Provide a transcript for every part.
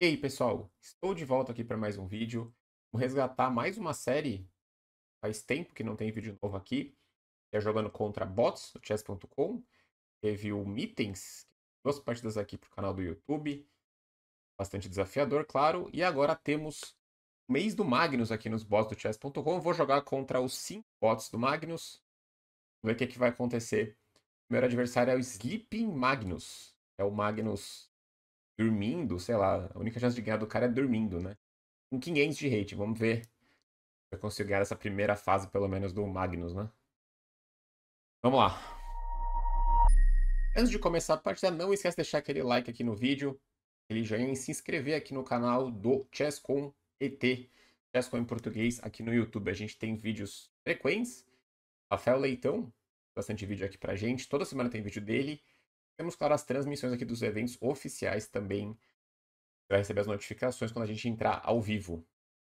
E aí, pessoal? Estou de volta aqui para mais um vídeo. Vou resgatar mais uma série. Faz tempo que não tem vídeo novo aqui. Já é jogando contra bots no chess.com. Teve o Meetings, duas partidas aqui para o canal do YouTube. Bastante desafiador, claro. E agora temos o mês do Magnus aqui nos bots do chess.com. Vou jogar contra os cinco bots do Magnus. Vamos ver o que, é que vai acontecer. O primeiro adversário é o Sleeping Magnus. É o Magnus dormindo, sei lá, a única chance de ganhar do cara é dormindo, né? Com 500 de hate, vamos ver se eu consigo ganhar essa primeira fase, pelo menos, do Magnus, né? Vamos lá. Antes de começar a partida, né, não esquece de deixar aquele like aqui no vídeo, aquele joinha e se inscrever aqui no canal do Chesscom ET, Chesscom em português, aqui no YouTube. A gente tem vídeos frequentes. Rafael Leitão, bastante vídeo aqui pra gente. Toda semana tem vídeo dele. Temos, claro, as transmissões aqui dos eventos oficiais também. Você vai receber as notificações quando a gente entrar ao vivo.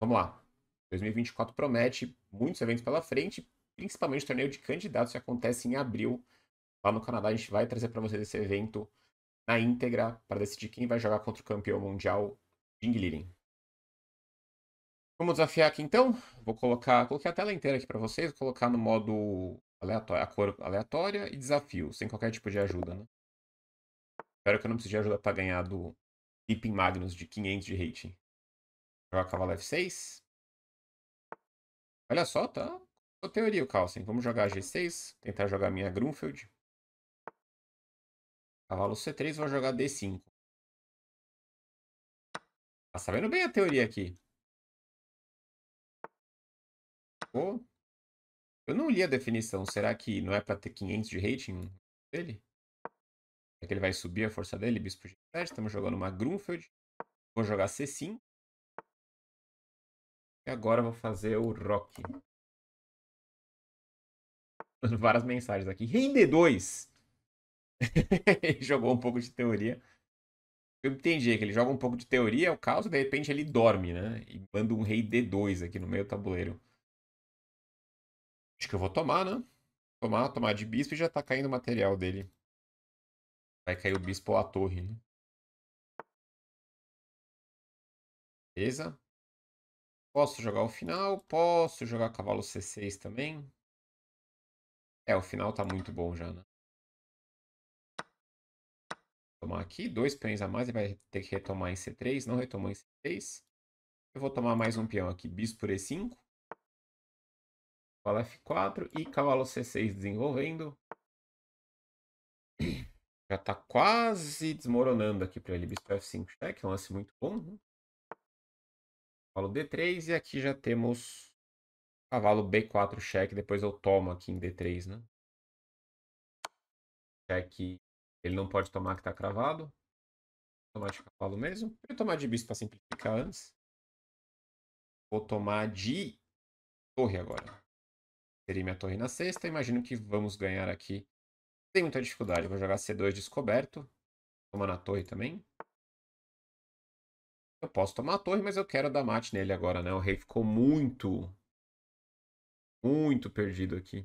Vamos lá. 2024 promete muitos eventos pela frente, principalmente o torneio de candidatos que acontece em abril lá no Canadá. A gente vai trazer para vocês esse evento na íntegra para decidir quem vai jogar contra o campeão mundial Jing Liren. Vamos desafiar aqui então. Vou colocar, coloquei a tela inteira aqui para vocês, vou colocar no modo aleatório, a cor aleatória e desafio, sem qualquer tipo de ajuda, né? Espero que eu não precise de ajuda para ganhar do Pippin Magnus de 500 de rating. Jogar cavalo F6. Olha só, tá? Tô teoria, o Carlsen. Vamos jogar G6. Tentar jogar minha Grunfeld. Cavalo C3, vou jogar D5. Tá sabendo bem a teoria aqui. Oh. Eu não li a definição. Será que não é para ter 500 de rating dele? É que ele vai subir a força dele, bispo G7. Estamos jogando uma Grunfeld. Vou jogar C5. E agora vou fazer o Rock. Várias mensagens aqui. Rei D2. ele jogou um pouco de teoria. Eu entendi é que ele joga um pouco de teoria, é o caos, de repente ele dorme, né? E manda um rei D2 aqui no meio do tabuleiro. Acho que eu vou tomar, né? Tomar, tomar de bispo e já tá caindo o material dele. Vai cair o bispo ou a torre, né? Beleza? Posso jogar o final? Posso jogar cavalo C6 também? É, o final tá muito bom já, né? Tomar aqui, dois peões a mais, ele vai ter que retomar em C3, não retomou em C3. Eu vou tomar mais um peão aqui, bispo por E5. Cavalo F4 e cavalo C6 desenvolvendo. Já tá quase desmoronando aqui para ele. Bispo F5 check, é um lance muito bom. Né? Cavalo D3 e aqui já temos cavalo B4 check. Depois eu tomo aqui em D3, né? Check. Ele não pode tomar que tá cravado. Vou tomar de cavalo mesmo. vou tomar de bispo para simplificar antes. Vou tomar de torre agora. Seria minha torre na sexta. Imagino que vamos ganhar aqui tem muita dificuldade. Vou jogar C2 descoberto. Toma na torre também. Eu posso tomar a torre, mas eu quero dar mate nele agora, né? O rei ficou muito... Muito perdido aqui.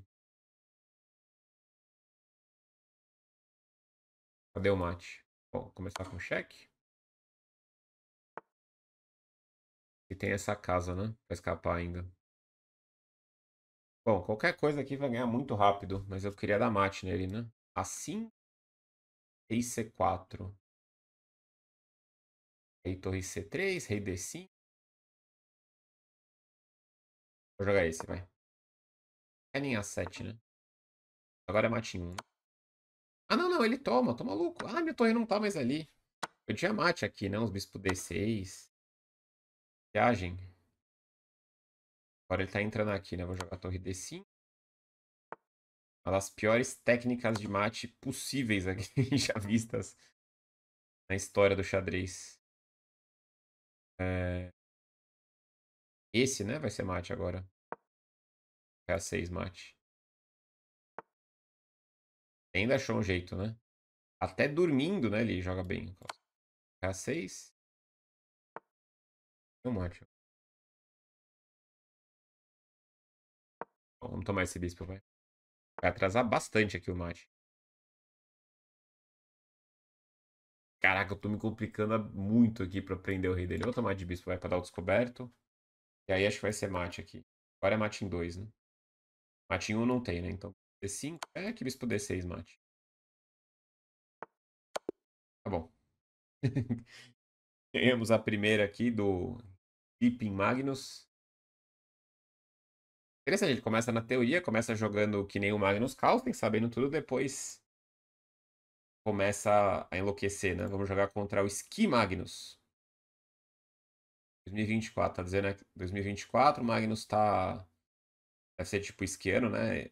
Cadê o mate? Bom, começar com cheque. E tem essa casa, né? Pra escapar ainda. Bom, qualquer coisa aqui vai ganhar muito rápido, mas eu queria dar mate nele, né? assim rei c4, rei torre c3, rei d5. Vou jogar esse, vai. É linha 7, né? Agora é mate 1. Ah, não, não, ele toma, tô tá maluco. Ah, minha torre não tá mais ali. Eu tinha mate aqui, né? Uns bispo d6. Viagem. Agora ele tá entrando aqui, né? Vou jogar a torre d5. Uma das piores técnicas de mate possíveis aqui, já vistas na história do xadrez. É... Esse, né, vai ser mate agora. É a 6 mate. Ainda achou um jeito, né? Até dormindo, né, ele joga bem. É a 6 Um mate. Bom, vamos tomar esse bispo, vai. Vai atrasar bastante aqui o mate. Caraca, eu tô me complicando muito aqui pra prender o rei dele. Eu vou tomar de bispo, vai pra dar o descoberto. E aí acho que vai ser mate aqui. Agora é mate em 2, né? Mate em 1 um não tem, né? Então D5. É que bispo D6 mate. Tá bom. temos a primeira aqui do Pippin Magnus. Interessante, ele começa na teoria, começa jogando que nem o Magnus Carlsen, sabendo tudo, depois começa a enlouquecer, né? Vamos jogar contra o Ski Magnus. 2024, tá dizendo que 2024, o Magnus tá. Vai ser tipo esquiano, né?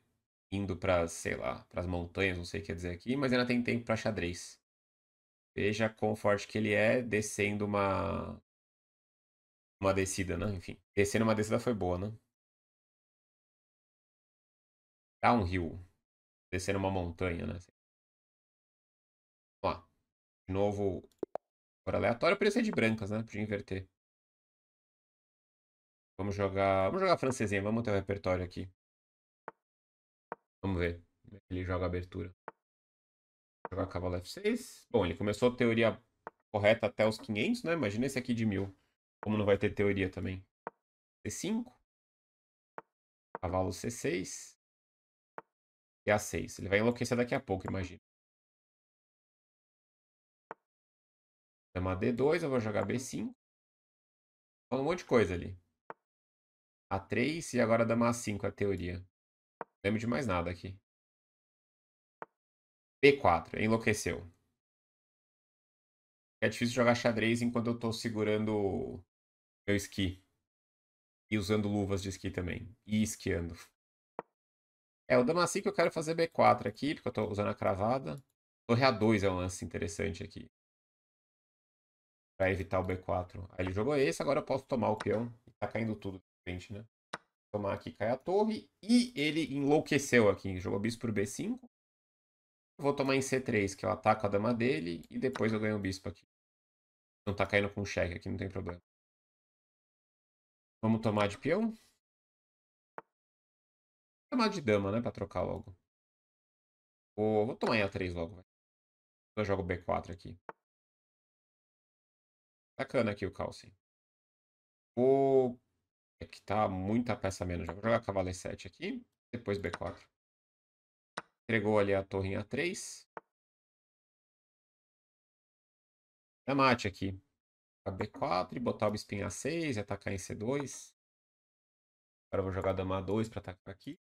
Indo para sei lá, pras montanhas, não sei o que quer dizer aqui, mas ainda tem tempo para xadrez. Veja quão forte que ele é descendo uma. Uma descida, né? Enfim. Descendo uma descida foi boa, né? downhill, descendo uma montanha, né? Assim. Ó, de novo, cor aleatório, podia ser de brancas, né? Podia inverter. Vamos jogar, vamos jogar francesinha, vamos ter o repertório aqui. Vamos ver ele joga abertura. Vou jogar cavalo F6. Bom, ele começou a teoria correta até os 500, né? Imagina esse aqui de 1000. Como não vai ter teoria também. C5. Cavalo C6. E é a 6. Ele vai enlouquecer daqui a pouco, imagina. Chama D2, eu vou jogar B5. Fala um monte de coisa ali. A3 e agora dama A5, a teoria. Não lembro de mais nada aqui. B4, enlouqueceu. É difícil jogar xadrez enquanto eu tô segurando meu esqui. E usando luvas de esqui também. E esquiando. É, o Damacy que eu quero fazer B4 aqui, porque eu estou usando a cravada. Torre A2 é um lance interessante aqui. Pra evitar o B4. Aí ele jogou esse, agora eu posso tomar o peão. Tá caindo tudo de frente, né? Tomar aqui, cai a torre. E ele enlouqueceu aqui. Jogou bispo por B5. Vou tomar em C3, que eu ataco a dama dele. E depois eu ganho o bispo aqui. Não tá caindo com cheque aqui, não tem problema. Vamos tomar de peão chamar de dama, né? Pra trocar logo. Vou, vou tomar em A3 logo, velho. Eu jogo B4 aqui. Bacana aqui o calce. Vou... É que tá muita peça menos. Vou jogar cavalo E7 aqui. Depois B4. Entregou ali a torre em A3. É mate aqui. A B4 e botar o bispinho A6 e atacar em C2. Agora eu vou jogar dama A2 para atacar aqui.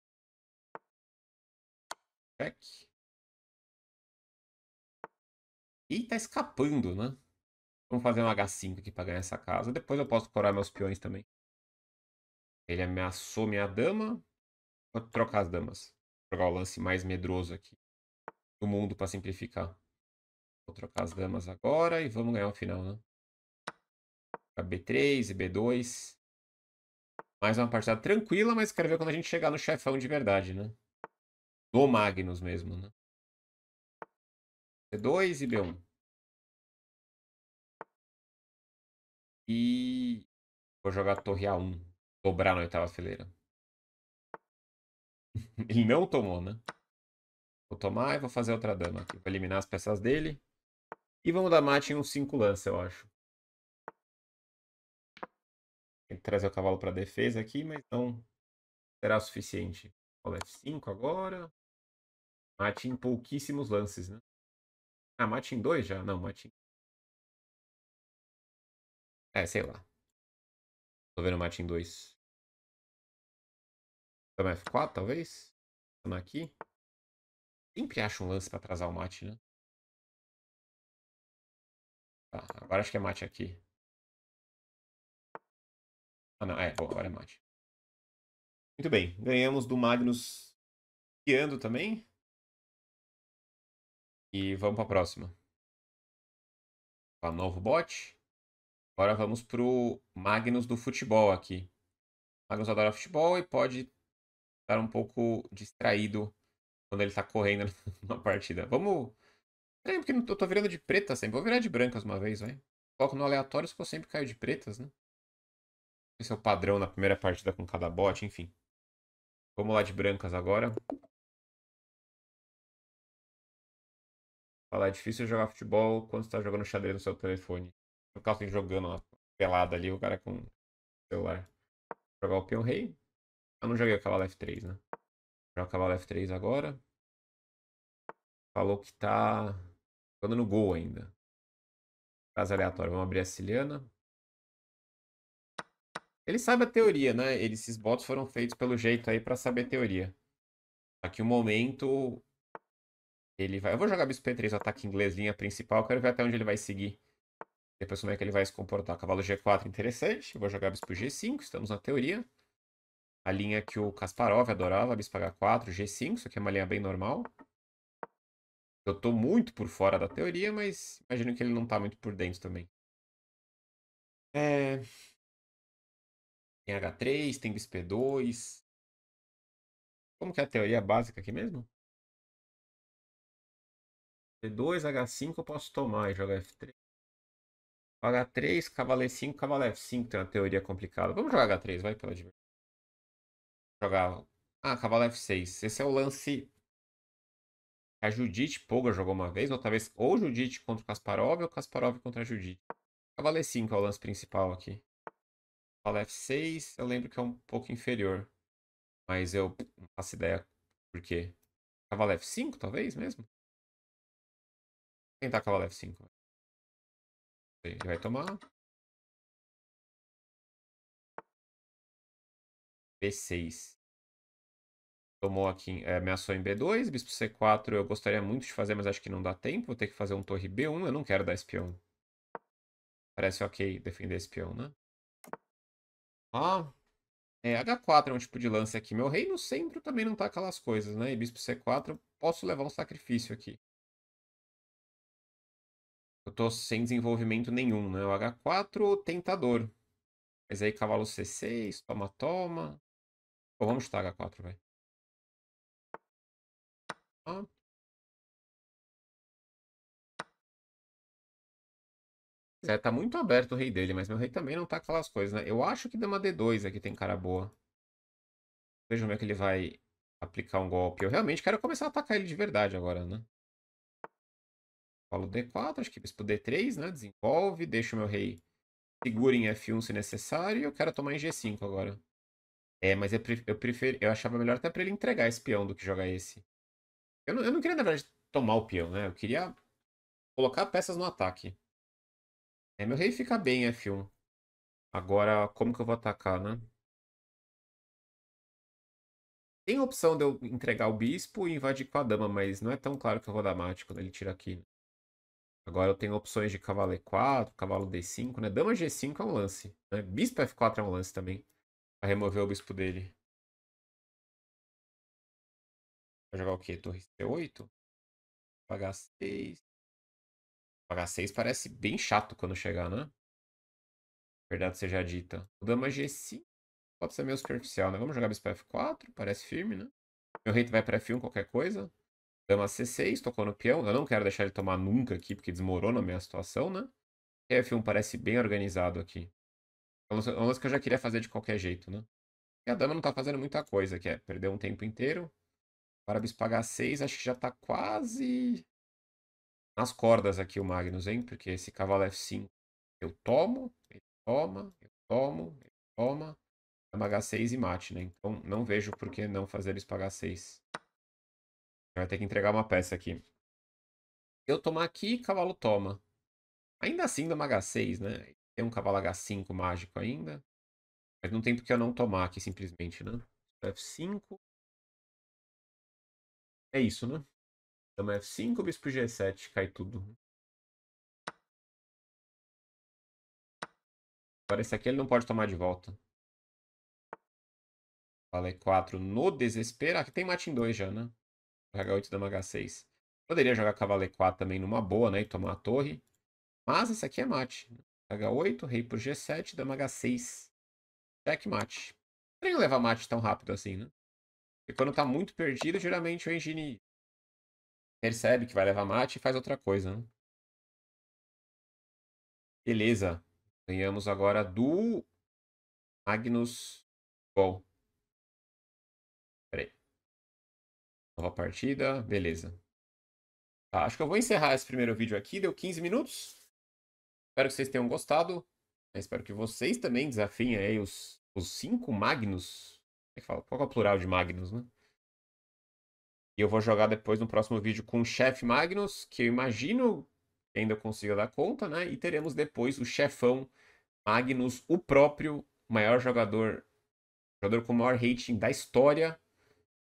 Check. E tá escapando, né? Vamos fazer um H5 aqui pra ganhar essa casa. Depois eu posso corar meus peões também. Ele ameaçou minha dama. Vou trocar as damas. Vou jogar o lance mais medroso aqui do mundo pra simplificar. Vou trocar as damas agora e vamos ganhar o final, né? B3 e B2. Mais uma partida tranquila, mas quero ver quando a gente chegar no chefão de verdade, né? do Magnus mesmo, né? C2 é e B1. E vou jogar torre A1. Dobrar na oitava fileira. Ele não tomou, né? Vou tomar e vou fazer outra dama aqui. Vou eliminar as peças dele. E vamos dar mate em um 5 lança, eu acho. Tem que trazer o cavalo para defesa aqui, mas não será o suficiente. Rola F5 agora. Mate em pouquíssimos lances, né? Ah, mate em dois já? Não, mate em... É, sei lá. Tô vendo mate em dois. Toma F4, talvez? Toma aqui. Sempre acho um lance pra atrasar o mate, né? Tá, agora acho que é mate aqui. Ah, não. É, bom, agora é mate. Muito bem. Ganhamos do Magnus guiando também. E vamos para a próxima. Para tá novo bot. Agora vamos para o Magnus do futebol aqui. Magnus adora futebol e pode estar um pouco distraído quando ele está correndo numa partida. Vamos... Peraí, porque eu tô virando de preta sempre. Vou virar de brancas uma vez, vai. Coloco no aleatório se eu sempre caio de pretas, né? Esse é o padrão na primeira partida com cada bot, enfim. Vamos lá de brancas agora. Falar, é difícil jogar futebol quando você tá jogando xadrez no seu telefone. No caso, tem jogando uma pelada ali, o cara com celular. Jogar o peão rei. Eu não joguei o cavalo F3, né? Joga o cavalo F3 agora. Falou que tá jogando no gol ainda. Caso aleatório, vamos abrir a Siciliana. Ele sabe a teoria, né? Eles, esses bots foram feitos pelo jeito aí para saber a teoria. Aqui o momento ele vai... Eu vou jogar Bispo E3, ataque inglês, linha principal. Quero ver até onde ele vai seguir. Depois como é que ele vai se comportar. Cavalo G4, interessante. Eu vou jogar Bispo G5, estamos na teoria. A linha que o Kasparov adorava, Bispo H4, G5. Isso aqui é uma linha bem normal. Eu estou muito por fora da teoria, mas imagino que ele não está muito por dentro também. É... Tem H3, tem Bispo p 2 Como que é a teoria básica aqui mesmo? D2, H5 eu posso tomar e jogar F3. H3, cavaleiro 5, cavaleiro F5 tem uma teoria complicada. Vamos jogar H3, vai pela diversão. Jogar. Ah, cavalo F6. Esse é o lance a Judite Poga jogou uma vez, outra vez, ou Judite contra o Kasparov ou Kasparov contra a Judite. Cavalo E5 é o lance principal aqui. Cavalo F6, eu lembro que é um pouco inferior. Mas eu não faço ideia por quê. Cavalo F5, talvez mesmo? Tentar acabar o F5. Né? Ele vai tomar. B6. Tomou aqui, é, ameaçou em B2, bispo C4 eu gostaria muito de fazer, mas acho que não dá tempo. Vou ter que fazer um torre B1, eu não quero dar espião. Parece ok defender espião, né? Ó, é, H4 é um tipo de lance aqui. Meu rei no centro também não tá aquelas coisas, né? E bispo C4 eu posso levar um sacrifício aqui. Eu tô sem desenvolvimento nenhum, né? O H4, tentador. Mas aí cavalo C6, toma, toma. Pô, vamos chutar H4, velho. Ah. É, tá muito aberto o rei dele, mas meu rei também não tá aquelas coisas, né? Eu acho que dama D2 aqui tem cara boa. Veja como é que ele vai aplicar um golpe. Eu realmente quero começar a atacar ele de verdade agora, né? falo D4, acho que bispo D3, né? Desenvolve, deixa o meu rei seguro em F1 se necessário. E eu quero tomar em G5 agora. É, mas eu, preferi, eu, eu achava melhor até para ele entregar esse peão do que jogar esse. Eu não, eu não queria, na verdade, tomar o peão, né? Eu queria colocar peças no ataque. É, meu rei fica bem em F1. Agora, como que eu vou atacar, né? Tem a opção de eu entregar o bispo e invadir com a dama, mas não é tão claro que eu vou dar mático quando né, ele tira aqui. Agora eu tenho opções de cavalo E4, cavalo D5, né? Dama G5 é um lance. Né? Bispo F4 é um lance também. Pra remover o bispo dele. Vai jogar o quê? Torre C8? Pagar 6. Pagar 6 parece bem chato quando chegar, né? Verdade seja dita. O dama G5 pode ser meio superficial, né? Vamos jogar bispo F4, parece firme, né? Meu rei vai pra F1, qualquer coisa. Dama C6, tocou no peão. Eu não quero deixar ele tomar nunca aqui, porque desmorou na minha situação, né? F1 parece bem organizado aqui. É um lance é que eu já queria fazer de qualquer jeito, né? E a dama não tá fazendo muita coisa, que é perder um tempo inteiro. Para bispo pagar 6, acho que já tá quase nas cordas aqui o Magnus, hein? Porque esse cavalo F5 eu tomo, ele toma, eu tomo, ele toma. Dama H6 e mate, né? Então não vejo por que não fazer eles pagar 6. Vai ter que entregar uma peça aqui. Eu tomar aqui, cavalo toma. Ainda assim dá uma H6, né? Tem um cavalo H5 mágico ainda. Mas não tem porque eu não tomar aqui simplesmente, né? F5. É isso, né? Dama F5, bispo G7, cai tudo. Agora esse aqui ele não pode tomar de volta. Vale 4 é no desespero. Aqui tem mate em 2 já, né? H8 dama H6. Poderia jogar cavalo E4 também numa boa, né? E tomar a torre. Mas essa aqui é mate. H8, rei por G7, dama H6. Checkmate. nem levar mate tão rápido assim, né? Porque quando tá muito perdido, geralmente o engine percebe que vai levar mate e faz outra coisa, né? Beleza. Ganhamos agora do Magnus Gol. Nova partida, beleza. Tá, acho que eu vou encerrar esse primeiro vídeo aqui, deu 15 minutos. Espero que vocês tenham gostado. Eu espero que vocês também desafiem aí os, os cinco Magnus. Como é que fala? Qual é o plural de Magnus, né? E eu vou jogar depois no próximo vídeo com o chefe Magnus, que eu imagino que ainda consiga dar conta, né? E teremos depois o chefão Magnus, o próprio maior jogador, jogador com maior rating da história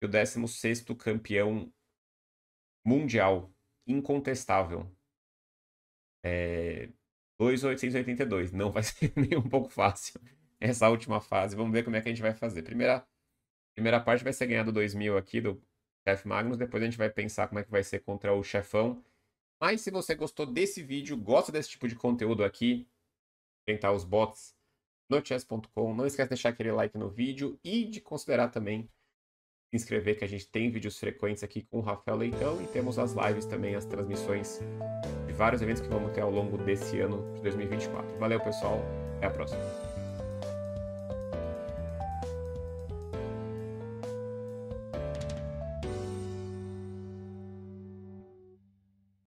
e o 16 campeão mundial, incontestável. É, 2,882. Não vai ser nem um pouco fácil essa última fase. Vamos ver como é que a gente vai fazer. Primeira, primeira parte vai ser ganhar do 2000 aqui, do Chef Magnus. Depois a gente vai pensar como é que vai ser contra o chefão. Mas se você gostou desse vídeo, gosta desse tipo de conteúdo aqui, tentar tá os bots no chess.com, não esquece de deixar aquele like no vídeo e de considerar também inscrever, que a gente tem vídeos frequentes aqui com o Rafael Leitão e temos as lives também, as transmissões de vários eventos que vamos ter ao longo desse ano de 2024. Valeu, pessoal. Até a próxima.